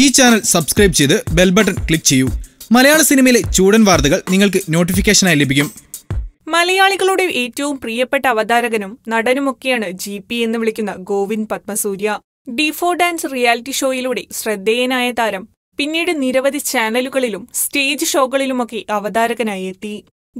ഈ channel subscribe ചെയ്ത് bell button click ചെയ്യൂ മലയാള സിനിമയിലെ ചൂടൻ വാർത്തകൾ നിങ്ങൾക്ക് നോട്ടിഫിക്കേഷനായി ലഭിക്കും മലയാളികളുടെ ഏറ്റവും പ്രിയപ്പെട്ട അവതാരകനും നടനുമൊക്കെയാണ് ജി പി എന്ന് വിളിക്കുന്ന Govind Padmasurya D four dance reality ഷോയിലൂടെ ശ്രദ്ധേയനായ താരം പിന്നീട് നിരവധി ചാനലുകളിലും സ്റ്റേജ് ഷോകളിലുമൊക്കെ അവതാരകനായി എത്തി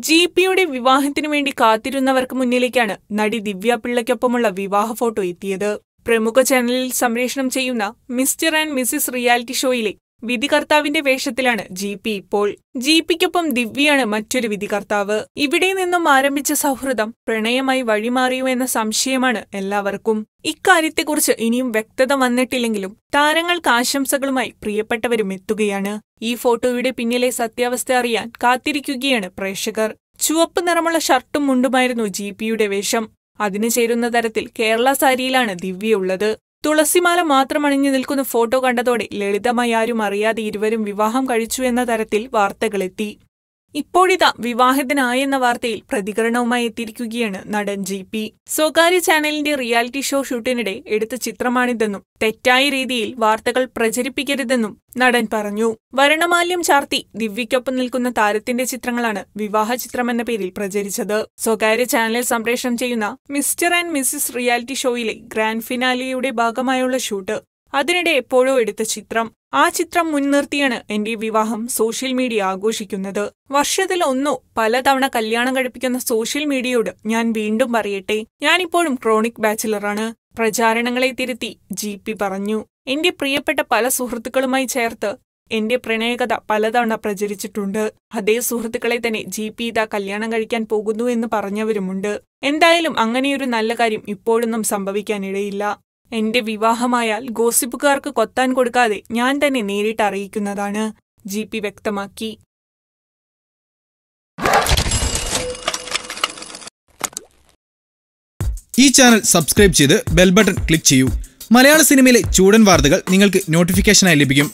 ജി പിയുടെ വിവാഹത്തിനു വേണ്ടി കാത്തിരുന്നവർക്ക് മുന്നിലേക്കാണ് നടി ദിവ്യ പിള്ളയ്ക്കൊപ്പമുള്ള വിവാഹ ഫോട്ടോ എത്തിയത് പ്രമുഖ ചാനലിൽ സംപ്രേഷണം ചെയ്യുന്ന മിസ്റ്റർ ആൻഡ് മിസ്സിസ് റിയാലിറ്റി ഷോയിലെ വിധികർത്താവിന്റെ വേഷത്തിലാണ് ജി പി ഇപ്പോൾ ജി പിക്കൊപ്പം ദിവ്യയാണ് മറ്റൊരു വിധികർത്താവ് ഇവിടെ നിന്നും ആരംഭിച്ച സൗഹൃദം പ്രണയമായി വഴിമാറിയോ എന്ന സംശയമാണ് എല്ലാവർക്കും ഇക്കാര്യത്തെക്കുറിച്ച് ഇനിയും വ്യക്തത വന്നിട്ടില്ലെങ്കിലും താരങ്ങൾക്ക് ആശംസകളുമായി പ്രിയപ്പെട്ടവരും എത്തുകയാണ് ഈ ഫോട്ടോയുടെ പിന്നിലെ സത്യാവസ്ഥ അറിയാൻ കാത്തിരിക്കുകയാണ് പ്രേക്ഷകർ ചുവപ്പ് നിറമുള്ള ഷർട്ടും മുണ്ടുമായിരുന്നു ജി പിയുടെ വേഷം അതിന് ചേരുന്ന തരത്തിൽ കേരള സാരിയിലാണ് ദിവ്യ ഉള്ളത് തുളസിമാല മാത്രം അണിഞ്ഞു നിൽക്കുന്ന ഫോട്ടോ കണ്ടതോടെ ലളിതമായി ആരും അറിയാതെ ഇരുവരും വിവാഹം കഴിച്ചു എന്ന തരത്തിൽ വാർത്തകളെത്തി ഇപ്പോഴിതാ വിവാഹിതനായെന്ന വാർത്തയിൽ പ്രതികരണവുമായി എത്തിയിരിക്കുകയാണ് നടൻ ജി പി സ്വകാര്യ ചാനലിന്റെ റിയാലിറ്റി ഷോ ഷൂട്ടിനിടെ എടുത്ത ചിത്രമാണിതെന്നും തെറ്റായ രീതിയിൽ വാർത്തകൾ പ്രചരിപ്പിക്കരുതെന്നും നടൻ പറഞ്ഞു വരണമാല്യം ചാർത്തി ദിവ്യയ്ക്കൊപ്പം നിൽക്കുന്ന താരത്തിന്റെ ചിത്രങ്ങളാണ് വിവാഹ ചിത്രമെന്ന പേരിൽ പ്രചരിച്ചത് സ്വകാര്യ ചാനലിൽ സംപ്രേഷണം ചെയ്യുന്ന മിസ്റ്റർ ആൻഡ് മിസ്സിസ് റിയാലിറ്റി ഷോയിലെ ഗ്രാൻഡ് ഫിനാലിയുടെ ഭാഗമായുള്ള ഷൂട്ട് അതിനിടെ എപ്പോഴോ എടുത്ത ചിത്രം ആ ചിത്രം മുൻനിർത്തിയാണ് എന്റെ വിവാഹം സോഷ്യൽ മീഡിയ ആഘോഷിക്കുന്നത് വർഷത്തിൽ ഒന്നോ പലതവണ കല്യാണം കഴിപ്പിക്കുന്ന സോഷ്യൽ മീഡിയയോട് ഞാൻ വീണ്ടും പറയട്ടെ ഞാനിപ്പോഴും ക്രോണിക് ബാച്ചിലറാണ് പ്രചാരണങ്ങളെ തിരുത്തി ജി പി പറഞ്ഞു എന്റെ പ്രിയപ്പെട്ട പല സുഹൃത്തുക്കളുമായി ചേർത്ത് എന്റെ പ്രണയകഥ പലതവണ പ്രചരിച്ചിട്ടുണ്ട് അതേ സുഹൃത്തുക്കളെ തന്നെ ജി പി ഇതാ കല്യാണം കഴിക്കാൻ പോകുന്നു എന്ന് പറഞ്ഞവരുമുണ്ട് എന്തായാലും അങ്ങനെയൊരു നല്ല കാര്യം ഇപ്പോഴൊന്നും സംഭവിക്കാനിടയില്ല എന്റെ വിവാഹമായാൽ ഗോസിപ്പുകാർക്ക് കൊത്താൻ കൊടുക്കാതെ ഞാൻ തന്നെ നേരിട്ട് അറിയിക്കുന്നതാണ് ജി പി വ്യക്തമാക്കി ഈ ചാനൽ സബ്സ്ക്രൈബ് ചെയ്ത് ബെൽ ബട്ടൺ ക്ലിക്ക് ചെയ്യൂ മലയാള സിനിമയിലെ ചൂടൻ വാർത്തകൾ നിങ്ങൾക്ക് നോട്ടിഫിക്കേഷനായി ലഭിക്കും